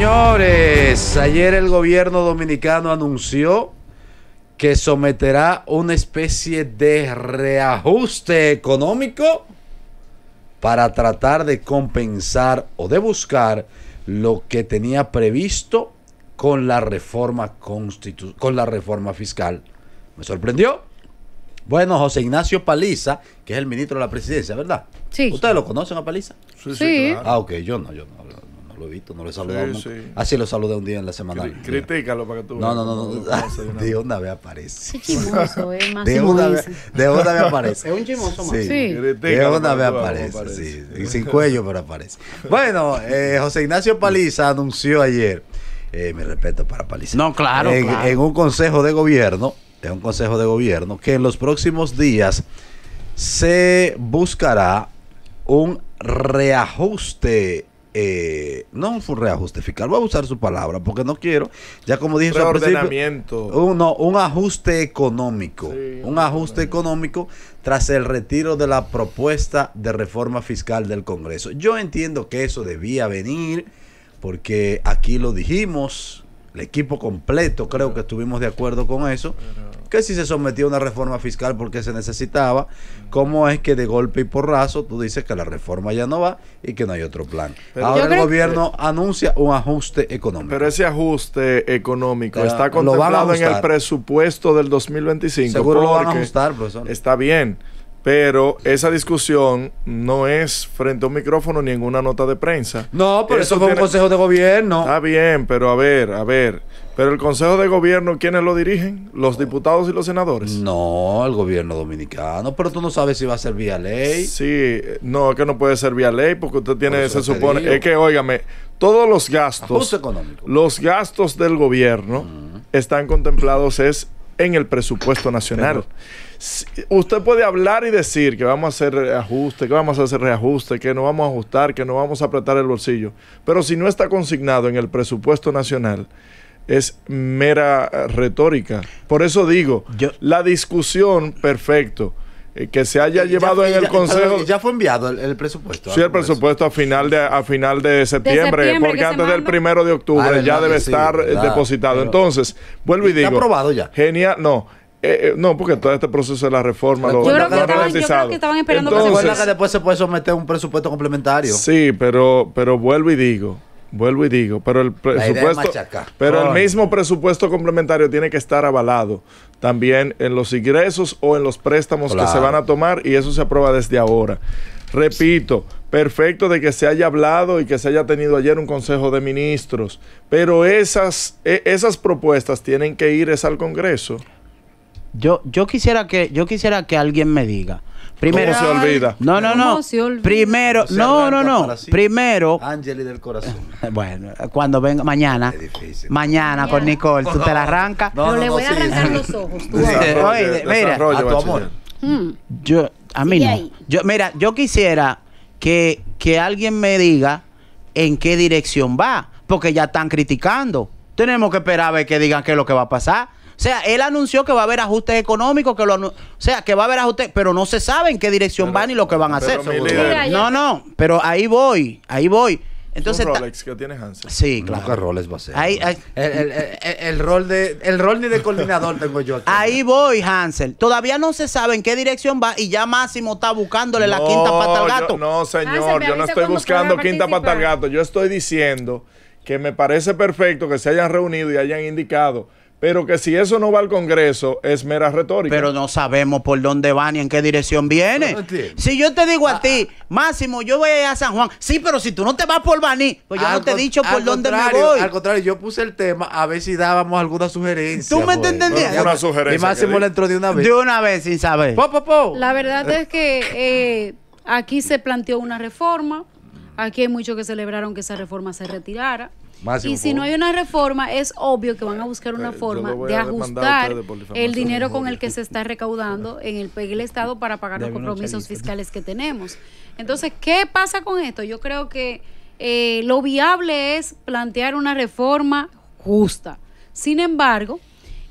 Señores, ayer el gobierno dominicano anunció que someterá una especie de reajuste económico para tratar de compensar o de buscar lo que tenía previsto con la reforma constitu con la reforma fiscal. Me sorprendió. Bueno, José Ignacio Paliza, que es el ministro de la Presidencia, ¿verdad? Sí. ¿Ustedes lo conocen a Paliza? Sí, sí. Ah, ok, yo no, yo no lo he visto, no lo saludamos. Así lo saludé un día en la semana. Critícalo para que tú No, no, no. no, no. de una vez aparece. chimoso, eh, más de, una vez, de aparece. Es un chimoso más. Sí. De una vez aparece, Y Sin cuello, pero aparece. Bueno, eh, José Ignacio Paliza anunció ayer, eh, mi respeto para Paliza. No, claro en, claro. en un consejo de gobierno, en un consejo de gobierno, que en los próximos días se buscará un reajuste eh, no reajuste justificar voy a usar su palabra porque no quiero, ya como dije un, ajuste económico, un ajuste económico tras el retiro de la propuesta de reforma fiscal del Congreso. Yo entiendo que eso debía venir porque aquí lo dijimos, el equipo completo, creo que estuvimos de acuerdo con eso, que si se sometió a una reforma fiscal porque se necesitaba, ¿cómo es que de golpe y porrazo tú dices que la reforma ya no va y que no hay otro plan? Ahora el gobierno anuncia un ajuste económico. Pero ese ajuste económico está contemplado en el presupuesto del 2025. Seguro lo van a ajustar, profesor. Está bien. Pero esa discusión no es frente a un micrófono ni en una nota de prensa. No, pero eso, fue un consejo de gobierno. Está bien, pero a ver, a ver. Pero el consejo de gobierno, ¿quiénes lo dirigen? ¿Los diputados y los senadores? No, el gobierno dominicano. Pero tú no sabes si va a ser vía ley. Sí, no, es que no puede ser vía ley porque usted tiene, se supone. Es que, óigame, todos los gastos. Los gastos del gobierno mm. están contemplados es en el presupuesto nacional. usted puede hablar y decir que vamos a hacer ajuste, que vamos a hacer reajuste, que no vamos a ajustar, que no vamos a apretar el bolsillo, pero si no está consignado en el presupuesto nacional, es mera retórica. Por eso digo, la discusión, perfecto eh, que se haya llevado en el Consejo. Ya fue enviado el, presupuesto. Sí, el presupuesto a final de, a final de septiembre, porque antes del primero de octubre ah, ya debe estar eh, depositado. Entonces, vuelvo y digo. Está aprobado ya. Genial, no. Eh, no, porque todo este proceso de la reforma yo lo, creo que estaban, yo creo que estaban esperando que después se puede someter un presupuesto complementario. Sí, pero, pero vuelvo y digo Vuelvo y digo, pero el presupuesto, pero el mismo presupuesto complementario tiene que estar avalado también en los ingresos o en los préstamos que se van a tomar y eso se aprueba desde ahora. Repito, perfecto de que se haya hablado y que se haya tenido ayer un consejo de ministros, pero esas, e, esas propuestas tienen que ir es al Congreso. Yo, yo, quisiera que, yo quisiera que alguien me diga, Primero. se olvida? No, no, no. Primero, no, no, no. Primero. y del corazón. Bueno, cuando venga, mañana. difícil. Mañana con Nicole, tú te la arrancas. No, le voy a arrancar los ojos. Oye, mira. A tu amor. Mm. Yo, a mí no. Yo, mira, yo quisiera que, que alguien me diga en qué dirección va, porque ya están criticando. Tenemos que esperar a ver que digan qué es lo que va a pasar. O sea, él anunció que va a haber ajustes económicos, que o sea, que va a haber ajustes, pero no se sabe en qué dirección van y lo que van a hacer. no, no, pero ahí voy, ahí voy. Entonces, Rolex tiene Sí, claro. roles Rolex va a ser. el, rol de, el rol ni de coordinador tengo yo Ahí voy, Hansel. Todavía no se sabe en qué dirección va y ya Máximo está buscándole la quinta pata al gato. no, señor, yo no estoy buscando quinta pata al gato. Yo estoy diciendo que me parece perfecto que se hayan reunido y hayan indicado pero que si eso no va al Congreso es mera retórica. Pero no sabemos por dónde va ni en qué dirección viene. Si yo te digo a ah, ti, ah. Máximo, yo voy a San Juan. Sí, pero si tú no te vas por Baní, pues yo no te he dicho por dónde me voy. Al contrario, yo puse el tema a ver si dábamos alguna sugerencia. ¿Tú me entendías? Una sugerencia. Y Máximo le entró de una vez. De una vez, sin saber. La verdad es que eh, aquí se planteó una reforma. Aquí hay muchos que celebraron que esa reforma se retirara y si no hay una reforma, es obvio que van a buscar una eh, forma de ajustar el dinero con el que se está recaudando en el, en el Estado para pagar los compromisos fiscales que tenemos. Entonces, ¿qué pasa con esto? Yo creo que eh, lo viable es plantear una reforma justa. Sin embargo,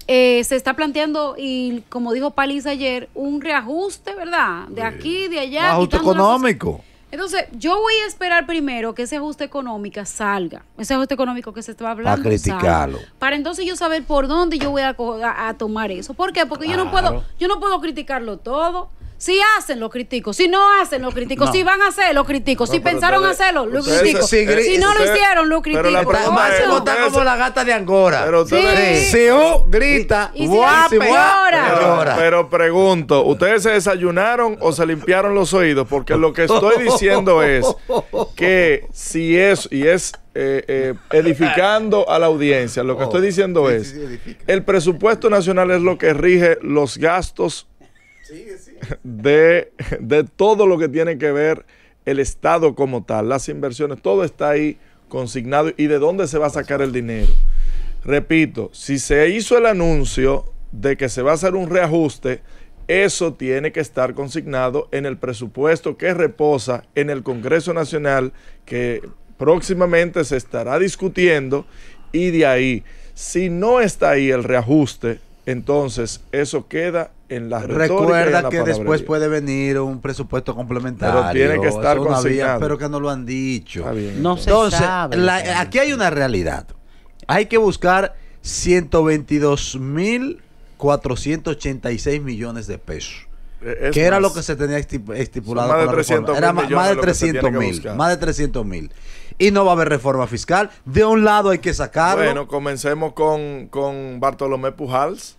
eh, se está planteando, y como dijo Paliza ayer, un reajuste, ¿verdad? De aquí, de allá. Más económico. Entonces, yo voy a esperar primero que ese ajuste económico salga, ese ajuste económico que se está hablando. Para criticarlo. para entonces yo saber por dónde yo voy a, a, tomar eso. ¿Por qué? Porque yo no puedo, yo no puedo criticarlo todo. Si hacen, lo critico. Si no hacen, lo critico. Si van a hacer, lo critico. si pensaron hacerlo, lo critico. si no lo hicieron, lo critico. Pero como la gata de Angora. Pero Si U grita, y Pero, pregunto, ¿ustedes se desayunaron o se limpiaron los oídos? Porque lo que estoy diciendo es que si es, y es eh, eh, edificando a la audiencia. Lo que estoy oh. diciendo es, el presupuesto nacional es lo que rige los gastos sí, de, de todo lo que tiene que ver el Estado como tal, las inversiones, todo está ahí consignado y de dónde se va a sacar el dinero. Repito, si se hizo el anuncio de que se va a hacer un reajuste, eso tiene que estar consignado en el presupuesto que reposa en el Congreso Nacional, que próximamente se estará discutiendo, y de ahí, si no está ahí el reajuste, entonces eso queda en la Recuerda que después puede venir un presupuesto complementario. Pero tiene que estar consignado. pero que no lo han dicho. no se sabe, aquí hay una realidad. Hay que buscar 122 mil 486 millones de pesos. Eh, que era lo que se tenía estipulado. Era más de 300 mil. Más de 300 mil y no va a haber reforma fiscal. De un lado hay que sacarlo. Bueno, comencemos con, Bartolomé Pujals.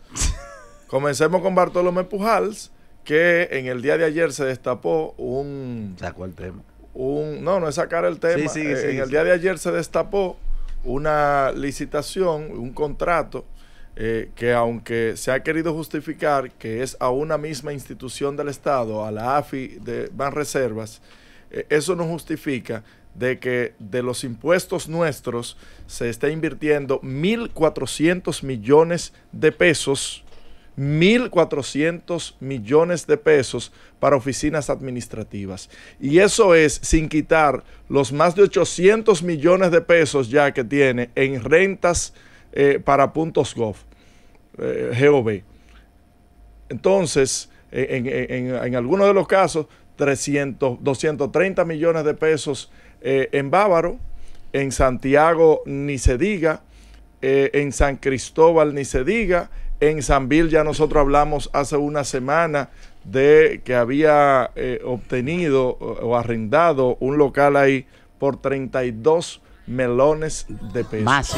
comencemos con Bartolomé Pujals, que en el día de ayer se destapó un... Sacó el tema. Un, no, no es sacar el tema. Sí, eh, en el día de ayer se destapó una licitación, un contrato, eh, que aunque se ha querido justificar que es a una misma institución del Estado, a la AFI de Banreservas, reservas... Eh, eso no justifica de que de los impuestos nuestros se está invirtiendo 1.400 millones de pesos, 1.400 millones de pesos para oficinas administrativas. Y eso es sin quitar los más de 800 millones de pesos ya que tiene en rentas eh, para puntos GOV, eh, Entonces, en, algunos de los casos, 300, 230 millones de pesos eh, en Bávaro, en Santiago ni se diga, eh, en San Cristóbal ni se diga, en San Bill ya nosotros hablamos hace una semana de que había eh, obtenido o, arrendado un local ahí por 32 melones de peso. Más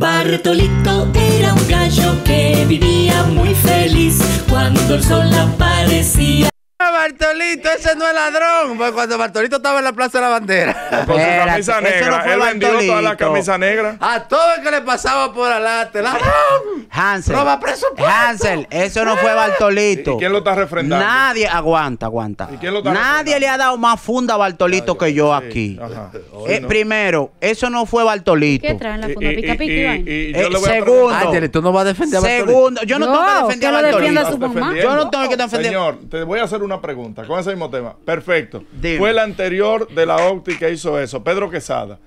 Bartolito era un gallo que vivía muy feliz. Cuando el sol aparecía, Bartolito, ese no es ladrón. Pues cuando Bartolito estaba en la Plaza de la Bandera. Con su camisa negra. No Él Bartolito. vendió toda la camisa negra. A todo el que le pasaba por adelante. ¡Ladrón! Hansel. Roba presupuesto. Hansel, eso no fue Bartolito. ¿Y quién lo está refrendando? Nadie. Aguanta, aguanta. ¿Y quién lo está Nadie le ha dado más funda a Bartolito que yo aquí. Ajá. Eh, Primero, eso no fue Bartolito. ¿Qué traen la funda? Pica pica, eh, Segundo. tú no vas a defender a Bartolito. Segundo, yo no, no tengo que defender a Bartolito. Yo no tengo que defender. Señor, te voy a hacer una pregunta pregunta con ese mismo tema. Perfecto. Fue el anterior de la óptica hizo eso, Pedro Quesada.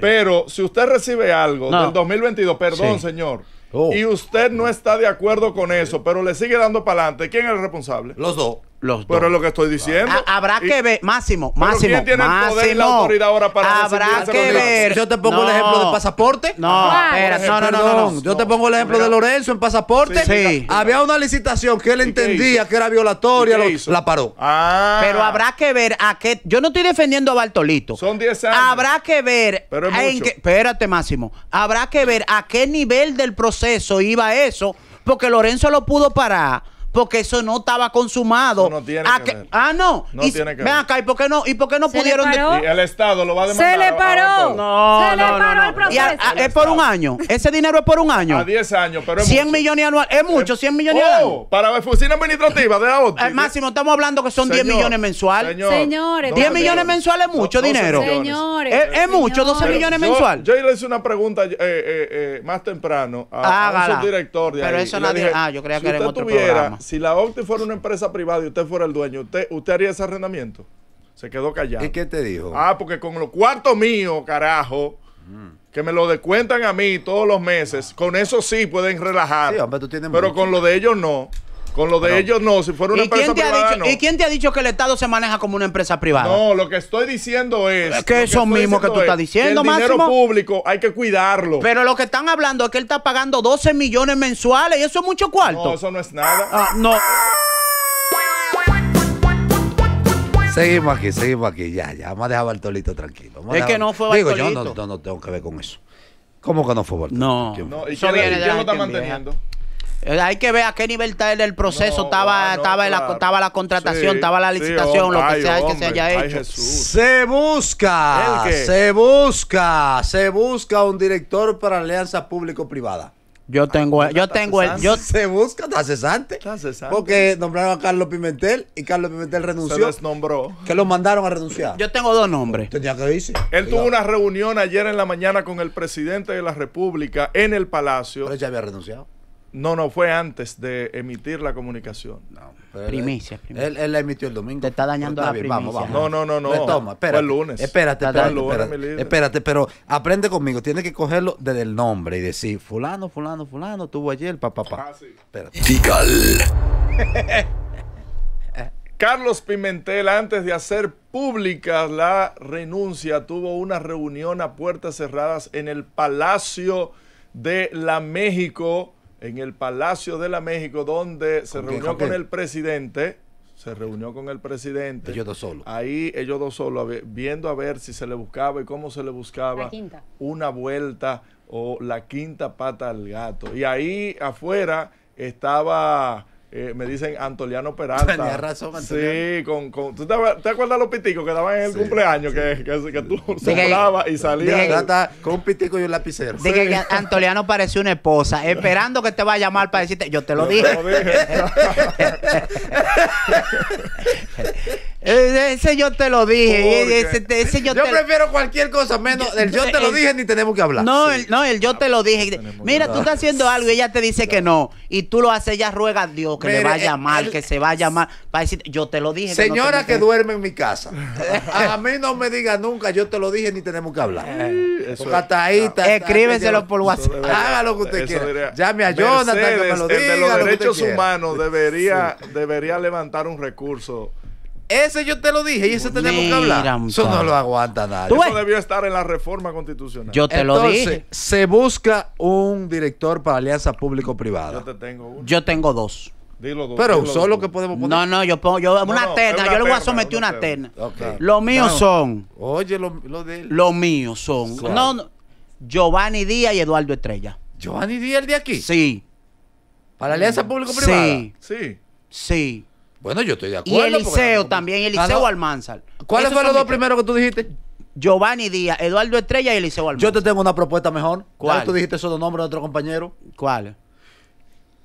Pero si usted recibe algo del 2022, perdón, señor, oh. y usted no está de acuerdo con eso, pero le sigue dando para adelante, ¿quién es el responsable? Los dos. Pero es lo que estoy diciendo. Ah, habrá que ver, Máximo, Máximo. ¿quién tiene el poder y la autoridad ahora para Habrá que ver. Yo te pongo el ejemplo de pasaporte. Ah, no, no, no, no, Yo te pongo el ejemplo de Lorenzo en pasaporte. Sí. Había una licitación que él entendía que era violatoria, la paró. Ah. Pero habrá que ver a qué. Yo no estoy defendiendo a Bartolito. Son 10 años. Habrá que ver. Pero mucho. espérate, Máximo. Habrá que ver a qué nivel del proceso iba eso. Porque Lorenzo lo pudo parar porque eso no estaba consumado. No, no tiene que ver. Ah, no. No tiene que ven acá, ¿y por qué no? ¿Y pudieron? el Estado lo va a demandar. Se le paró. No, Se le paró el proceso. es por un año. Ese dinero es por un año. A 10 años, pero es 100 millones anuales. Es mucho, 100 millones anuales. Eh, oh, para oficina administrativa de ahora. Eh, al máximo, estamos hablando que son 10 millones mensuales. Señores, 10 millones mensuales es mucho dinero. Señores. Eh, es, mucho, 12 millones mensuales? Yo, le hice una pregunta más temprano a, un Pero eso ah, yo creía que era otro si la Octi fuera una empresa privada y usted fuera el dueño, ¿usted, haría ese arrendamiento? Se quedó callado. ¿Y qué te dijo? Ah, porque con los cuartos míos, carajo, que me lo descuentan a mí todos los meses, ah. con eso sí pueden relajar. Sí, hombre, tú pero con lo de ellos no. Con lo de ellos no, si fuera una empresa privada. ¿Y quién te ha dicho que el Estado se maneja como una empresa privada? No, lo que estoy diciendo es. Es que eso mismo que tú estás diciendo, Máximo El dinero público hay que cuidarlo. Pero lo que están hablando es que él está pagando 12 millones mensuales y eso es mucho cuarto. No, eso no es nada. Ah, no. Seguimos aquí, seguimos aquí. Ya, ya. Vamos a dejar a Bartolito tranquilo. es que no fue Bartolito. Digo, yo no, tengo que ver con eso. ¿Cómo que no fue Bartolito? No. no, viene, lo está manteniendo? Eh, hay que ver a qué nivel está el, proceso, estaba, estaba, la, la contratación, estaba la licitación, lo que sea que se haya hecho. Se busca, se busca, se busca un director para alianza público-privada. Yo ah, tengo, yo tengo el, yo se busca cesante, porque nombraron a Carlos Pimentel y Carlos Pimentel renunció. Se nombró Que lo mandaron a renunciar. Yo tengo dos nombres. que Él tuvo una reunión ayer en la mañana con el presidente de la República en el Palacio. Pero ya había renunciado. No, no, fue antes de emitir la comunicación. No. Primicia, Él, la emitió el domingo. Te está dañando la Vamos, vamos. No, no, no, no. Pues espérate. Fue el lunes. Espérate, espérate, espérate, pero aprende conmigo. Tienes que cogerlo desde el nombre y decir, fulano, fulano, fulano, tuvo ayer, el papá. Pa. Ah, espérate. Carlos Pimentel, antes de hacer pública la renuncia, tuvo una reunión a puertas cerradas en el Palacio de la México en el Palacio de la México, donde se reunió con, el presidente. Se reunió con el presidente. Ellos dos solos. Ahí ellos dos solos, viendo a ver si se le buscaba y cómo se le buscaba una vuelta o la quinta pata al gato. Y ahí afuera estaba eh, me dicen Antoliano Peralta. Tenía razón, Antoliano. Sí, con, con ¿tú te, acuerdas los piticos que daban en el cumpleaños? Que, que, que, tú soplabas y salías. con un pitico y un lapicero. Dije que Antoliano pareció una esposa, esperando que te vaya a llamar para decirte, yo te lo Te lo dije. Eh, ese yo te lo dije. Eh, ese, yo, yo prefiero cualquier cosa menos el yo te lo dije ni tenemos que hablar. No, el, no, el yo te lo dije. Mira, tú estás haciendo algo y ella te dice que no. Y tú lo haces, ella ruega a Dios que le vaya mal, que se vaya mal. Para decir, yo te lo dije. Señora que, duerme en mi casa. a mí no me diga nunca, yo te lo dije ni tenemos que hablar. Eh, eso hasta Escríbeselo por WhatsApp. Haga lo que usted quiera. Llame a Jonathan que me lo diga. los derechos humanos debería, debería levantar un recurso ese yo te lo dije y ese tenemos que hablar. Eso no lo aguanta nadie. Eso debió estar en la reforma constitucional. Yo te lo dije. Se busca un director para alianza público-privada. Yo te tengo uno. Yo tengo dos. Dilo dos. Pero solo que podemos poner. No, no, yo pongo yo, una terna. yo le voy a someter una, terna. terna. Los míos son. Oye, lo, lo de él. Los míos son. No, Giovanni Díaz y Eduardo Estrella. ¿Giovanni Díaz el de aquí? Sí. ¿Para alianza público-privada? Sí. Sí. Sí. Bueno, yo estoy de acuerdo. Y Eliseo también, ah, Eliseo Almanzar. ¿Cuáles fueron los dos primeros que tú dijiste? Giovanni Díaz, Eduardo Estrella y Eliseo Almanzar. Yo te tengo una propuesta mejor. ¿Cuál? Tú dijiste esos dos nombres de otro compañero. ¿Cuál?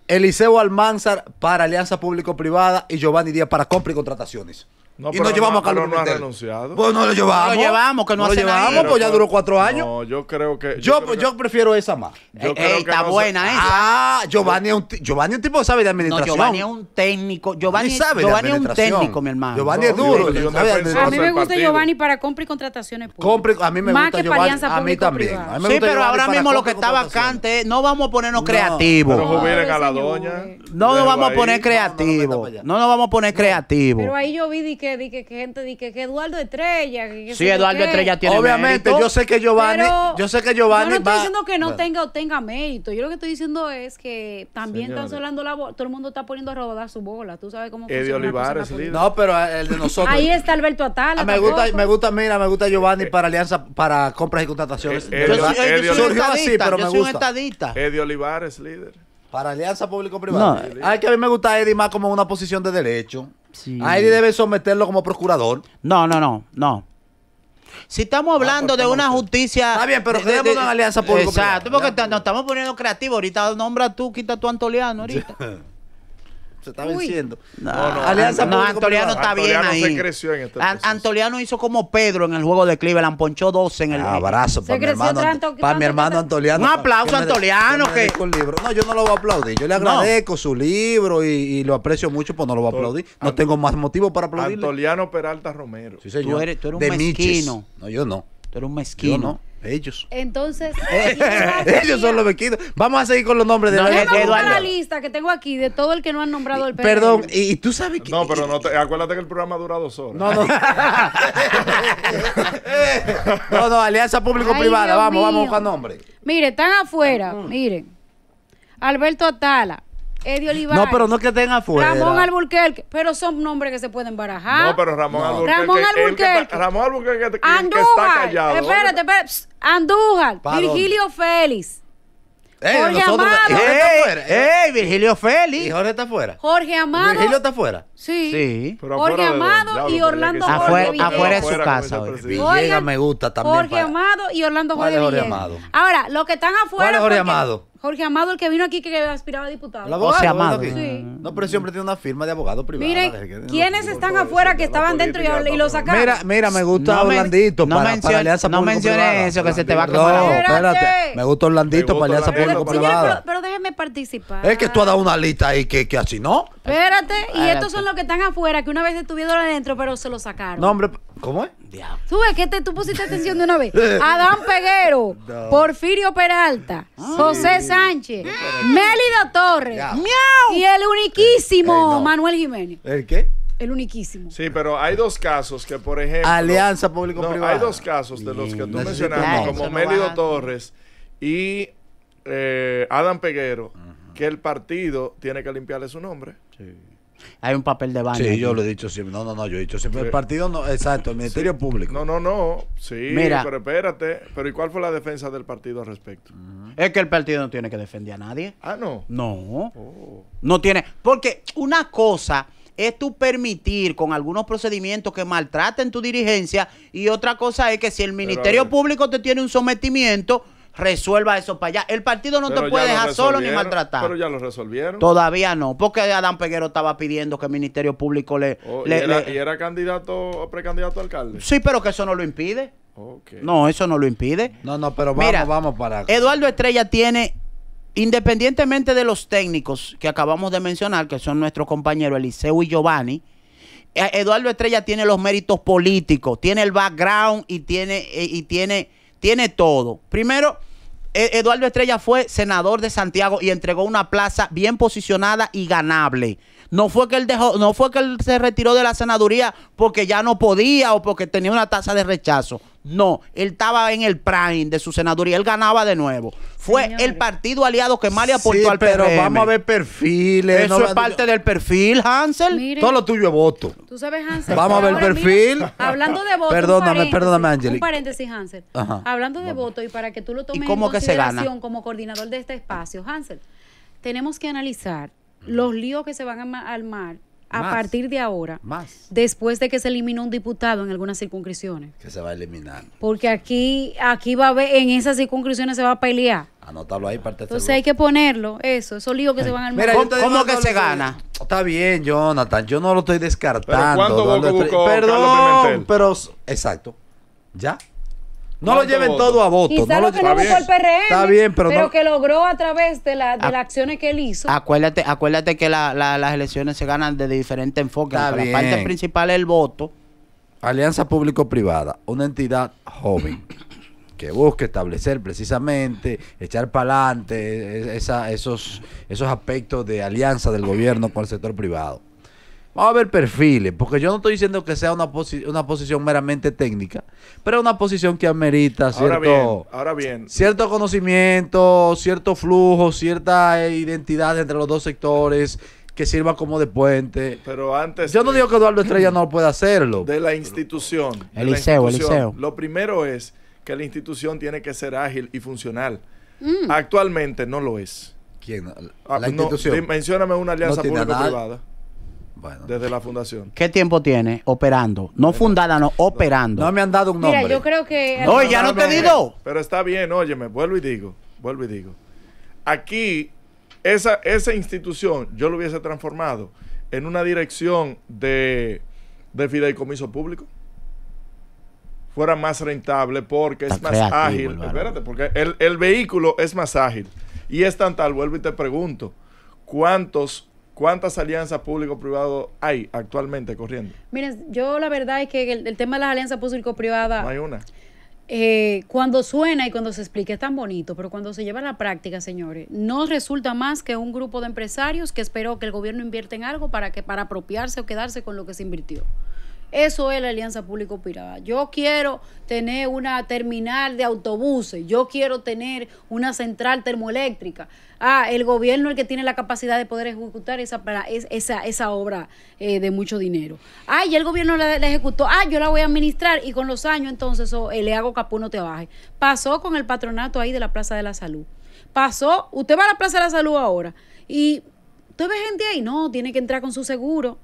Eliseo Almanzar para Alianza Público-Privada y Giovanni Díaz para compra y contrataciones y nos llevamos a Carlos no ha renunciado. Pues no lo llevamos. No lo llevamos, que no, no hace lo llevamos, pues ya duró cuatro años. No, yo creo que. Yo, yo, prefiero esa más. está buena esa. Ah, Giovanni es, un, Giovanni un tipo que sabe de administración. Giovanni es un técnico. Giovanni, Giovanni es un técnico, mi hermano. Giovanni es duro. a mí me gusta Giovanni para compra y contrataciones públicas. a mí me más gusta que Giovanni. A mí también. sí, pero ahora mismo lo que está vacante, no vamos a ponernos creativos. No nos vamos a poner creativos. No nos vamos a poner creativos. Pero ahí yo vi que que, gente, que, Eduardo Estrella. Eduardo Estrella tiene Obviamente, yo sé que Giovanni, yo sé que Giovanni no estoy diciendo que no tenga o tenga mérito. Yo lo que estoy diciendo es que también está solando la bola, todo el mundo está poniendo a rodar su bola. Tú sabes cómo Eddie Olivares, líder. No, pero eh, el de nosotros. Ahí está Alberto Atala. Ah, me gusta, mira, me gusta Giovanni para alianza, para compras y contrataciones. Eh, yo soy, pero me estadista. Eddie Olivares, líder. Para alianza público-privada. que a mí me gusta Eddie más como una posición de derecho. Sí. debe someterlo como procurador. No, no, no, no. Si estamos hablando pues, de una justicia. Está bien, pero tenemos una alianza pública. Exacto, porque nos estamos poniendo creativos Ahorita nombra tú, quita tu Antoliano ahorita. se está venciendo. No, no, no, Antoliano está bien Antoliano ahí. Se creció este Antoliano hizo como Pedro en el juego de Cleveland, ponchó 12 en el. Ah, abrazo para mi hermano, tanto, para mi hermano Antoliano. Un aplauso Antoliano que. No, yo no lo voy a aplaudir. Yo le agradezco su libro y, lo aprecio mucho, pues no lo voy a aplaudir. No tengo más motivo para aplaudir Antoliano Peralta Romero. Sí, señor. Tú eres, tú eres un mezquino. No, yo no. Tú eres un mezquino. Ellos. Entonces, ellos son los bequitos. Vamos a seguir con los nombres de no, Eduardo. la lista que tengo aquí de todo el que no han nombrado el Perdón, y, tú sabes que. No, pero no te, acuérdate que el programa durado dos horas. No, no. no, no, alianza público-privada. Vamos, vamos a buscar nombre. Mire, están afuera. Mm. Miren. Alberto Atala. Eddie Olivares. No, pero no que estén afuera. Ramón Alburquerque. Pero son nombres que se pueden barajar. No, pero Ramón Albuquerque. Alburquerque. Ramón Alburquerque. Ramón Alburquerque que, Andújar, está callado. Espérate, espérate. Andújar. Virgilio Félix. Ey, Jorge nosotros, ¿eh? Ey, Virgilio Félix. Jorge está afuera? Jorge Amado. Virgilio está afuera. Sí. Jorge Amado y Orlando Jorge afuera, Afuera de su casa. Villegas me gusta también. Jorge Amado y Orlando Jorge, Ahora, los que están afuera. Jorge Amado? Jorge Amado, el que vino aquí que aspiraba a diputado. Abogado, Amado. No, pero siempre tiene una firma de abogado privado. Miren, ¿quiénes están afuera que estaban dentro y, lo sacaron? Mira, mira, me gusta Orlando. Orlandito no No menciones eso, que se te va a comer. No, espérate. Me gusta Orlandito para alianza público privada. Pero déjeme participar. Es que tú has dado una lista ahí que así, ¿no? Espérate, y estos son los que están afuera, que una vez estuvieron adentro, pero se lo sacaron. No, hombre, ¿cómo es? Diablo. Tú que te, este, tú pusiste atención de una vez. Adán Peguero, Porfirio Peralta, ah. José Sánchez, ah. Mélido Torres, y el uniquísimo Manuel Jiménez. ¿El qué? el uniquísimo. Sí, pero hay dos casos que, por ejemplo. Alianza Público-Privada. hay dos casos de los que tú mencionaste, como Mélido Torres y eh, Adam Peguero, que el partido tiene que limpiarle su nombre. Hay un papel de baño. Sí, yo lo he dicho siempre. No, no, no, yo he dicho siempre. El partido no, exacto, el Ministerio Público. No, no, no. Sí, pero espérate. Pero ¿y cuál fue la defensa del partido al respecto? Es que el partido no tiene que defender a nadie. Ah, no. No. Oh. No tiene. Porque una cosa es tú permitir con algunos procedimientos que maltraten tu dirigencia y otra cosa es que si el Ministerio Público te tiene un sometimiento resuelva eso para allá. El partido no te puede dejar solo ni maltratar. Pero ya lo resolvieron. Todavía no, porque Adán Peguero estaba pidiendo que el Ministerio Público le... Oh, y, era, candidato o precandidato a alcalde? Sí, pero que eso no lo impide. No, eso no lo impide. No, no, pero vamos, vamos para... Eduardo Estrella tiene, independientemente de los técnicos que acabamos de mencionar, que son nuestros compañeros Eliseo y Giovanni, eh, Eduardo Estrella tiene los méritos políticos, tiene el background y tiene, eh, y tiene, tiene todo. Primero, e-, Eduardo Estrella fue senador de Santiago y entregó una plaza bien posicionada y ganable. No fue que él dejó, no fue que él se retiró de la senaduría porque ya no podía o porque tenía una tasa de rechazo. No, él estaba en el prime de su senaduría, él ganaba de nuevo. Fue el partido aliado que más le aportó sí, al pero vamos a ver perfiles. Eso es parte del perfil, Hansel. Todo lo tuyo es voto. Tú sabes, Hansel. Vamos a ver perfil. hablando de voto. Perdóname, perdóname, Ángel. Un paréntesis, Hansel. Hablando de voto y para que tú lo tomes en como coordinador de este espacio, Hansel, tenemos que analizar los líos que se van a armar a partir de ahora, más. después de que se eliminó un diputado en algunas circunscripciones. Que se va a eliminar. Porque aquí, aquí va a haber, en esas circunscripciones se va a pelear. Anótalo ahí, parte Entonces hay que ponerlo, eso, esos líos que se van a armar. ¿Cómo, que se gana? Está bien, Jonathan, yo no lo estoy descartando. ¿Pero Perdón, pero... Exacto. ¿Ya? No lo lleven todo a voto. Quizá lo, que no el PRM. bien, pero, que logró a través de, ah. las acciones que él hizo. Acuérdate, acuérdate que las elecciones se ganan de diferentes enfoques. La parte principal es el voto. Alianza Público-Privada, una entidad joven que busca establecer precisamente, echar para adelante e, e, esos, esos aspectos de alianza del gobierno con el sector privado. Vamos a ver perfiles, porque yo no estoy diciendo que sea una, una posición meramente técnica, pero es una posición que amerita cierto, ahora bien, cierto conocimiento, cierto flujo, cierta eh, identidad entre los dos sectores que sirva como de puente. Pero antes. Yo no digo que Eduardo Estrella no pueda hacerlo. De la institución. El liceo, el liceo. Lo primero es que la institución tiene que ser ágil y funcional. Mm. Actualmente no lo es. ¿Quién? Ah, la, institución. mencióname una alianza pública y privada desde la fundación. ¿Qué tiempo tiene operando? No fundada, no, operando. No me han dado un nombre. Mira, yo creo que. No, ya no te digo. Pero está bien, óyeme, vuelvo y digo. Vuelvo y digo. Aquí, esa, esa institución yo lo hubiese transformado en una dirección de, fideicomiso público fuera más rentable porque es más ágil. Espérate, porque el, el, vehículo es más ágil. Y es tan tal, vuelvo y te pregunto, ¿cuántos ¿Cuántas alianzas público-privado hay actualmente corriendo? Miren, yo la verdad es que el, tema de las alianzas público-privadas... hay una. Eh, cuando suena y cuando se explica es tan bonito, pero cuando se lleva a la práctica, señores, no resulta más que un grupo de empresarios que esperó que el gobierno invierta en algo para, que, para apropiarse o quedarse con lo que se invirtió. Eso es la alianza público-privada. Yo quiero tener una terminal de autobuses, yo quiero tener una central termoeléctrica. Ah, el gobierno es el que tiene la capacidad de poder ejecutar esa, esa, esa obra eh, de mucho dinero. Ah, y el gobierno la, ejecutó. Ah, yo la voy a administrar y con los años entonces oh, eh, le hago capú, no te baje. Pasó con el patronato ahí de la Plaza de la Salud. Pasó, usted va a la Plaza de la Salud ahora y usted ve gente ahí, no, tiene que entrar con su seguro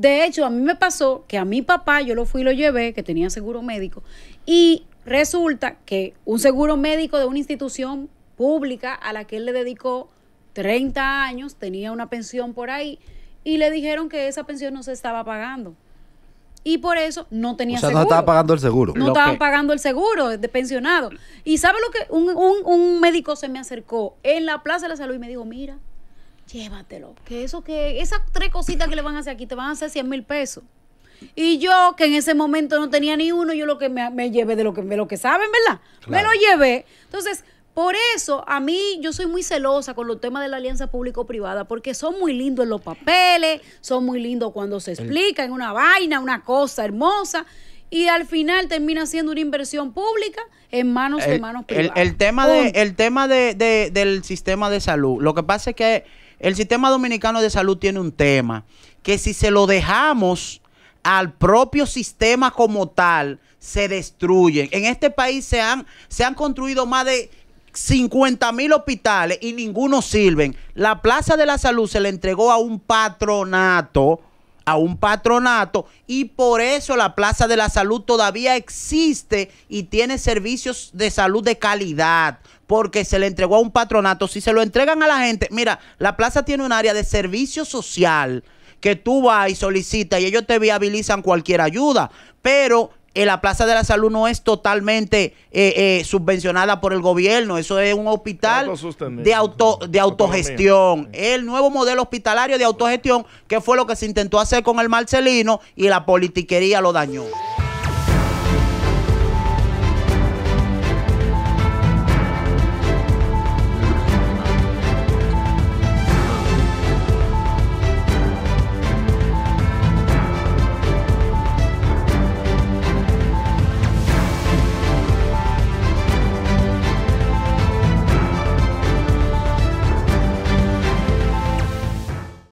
de hecho, a mí me pasó que a mi papá yo lo fui y lo llevé, que tenía seguro médico, y resulta que un seguro médico de una institución pública a la que él le dedicó 30 años, tenía una pensión por ahí, y le dijeron que esa pensión no se estaba pagando. Y por eso no tenía o sea, seguro. no estaba pagando el seguro. No estaba pagando el seguro de pensionado. Y sabe lo que un, un médico se me acercó en la Plaza de la Salud y me dijo, mira, llévatelo. Que eso que, esas tres cositas que le van a hacer aquí te van a hacer 100 mil pesos. Y yo, que en ese momento no tenía ni uno, yo lo que me, me llevé de lo que, lo que saben, ¿verdad? Me lo llevé. Entonces, por eso, a mí, yo soy muy celosa con los temas de la alianza público-privada, porque son muy lindos en los papeles, son muy lindos cuando se explica en una vaina, una cosa hermosa y al final termina siendo una inversión pública en manos de manos privadas. El, tema, de, el tema del sistema de salud, lo que pasa es que el sistema dominicano de salud tiene un tema que si se lo dejamos al propio sistema como tal, se destruye. En este país se han, se han construido más de 50 mil hospitales y ninguno sirven. La Plaza de la Salud se le entregó a un patronato a un patronato y por eso la Plaza de la Salud todavía existe y tiene servicios de salud de calidad, porque se le entregó a un patronato. Si se lo entregan a la gente, mira, la plaza tiene un área de servicio social que tú vas y solicitas y ellos te viabilizan cualquier ayuda, pero eh, la Plaza de la Salud no es totalmente eh, eh, subvencionada por el gobierno, eso es un hospital de, auto, de autogestión. El nuevo modelo hospitalario de autogestión, que fue lo que se intentó hacer con el Marcelino y la politiquería lo dañó.